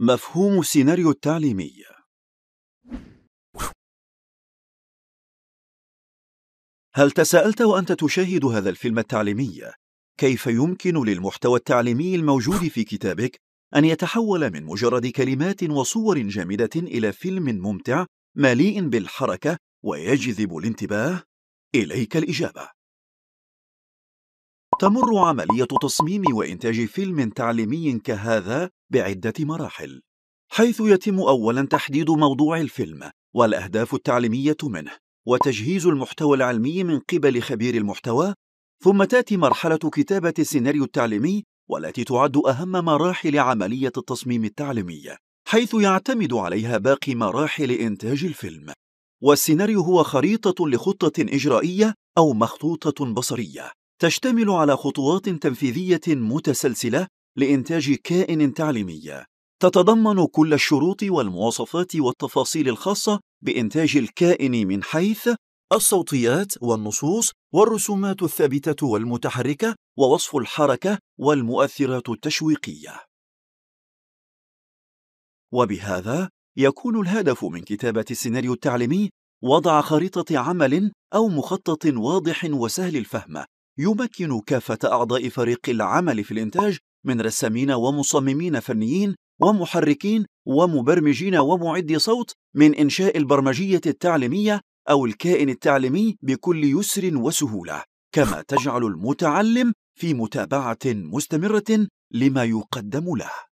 مفهوم السيناريو التعليمي هل تساءلت وأنت تشاهد هذا الفيلم التعليمي كيف يمكن للمحتوى التعليمي الموجود في كتابك أن يتحول من مجرد كلمات وصور جامدة إلى فيلم ممتع مليء بالحركة ويجذب الانتباه؟ إليك الإجابة تمر عملية تصميم وإنتاج فيلم تعليمي كهذا بعدة مراحل، حيث يتم أولاً تحديد موضوع الفيلم والأهداف التعليمية منه، وتجهيز المحتوى العلمي من قبل خبير المحتوى، ثم تأتي مرحلة كتابة السيناريو التعليمي والتي تعد أهم مراحل عملية التصميم التعليمي، حيث يعتمد عليها باقي مراحل إنتاج الفيلم. والسيناريو هو خريطة لخطة إجرائية أو مخطوطة بصرية تشتمل على خطوات تنفيذية متسلسلة لإنتاج كائن تعليمي تتضمن كل الشروط والمواصفات والتفاصيل الخاصة بإنتاج الكائن من حيث الصوتيات والنصوص والرسومات الثابتة والمتحركة ووصف الحركة والمؤثرات التشويقية. وبهذا يكون الهدف من كتابة السيناريو التعليمي وضع خريطة عمل أو مخطط واضح وسهل الفهم يمكن كافة أعضاء فريق العمل في الإنتاج من رسامين ومصممين فنيين ومحركين ومبرمجين ومعدي صوت من إنشاء البرمجية التعليمية أو الكائن التعليمي بكل يسر وسهولة، كما تجعل المتعلم في متابعة مستمرة لما يقدم له.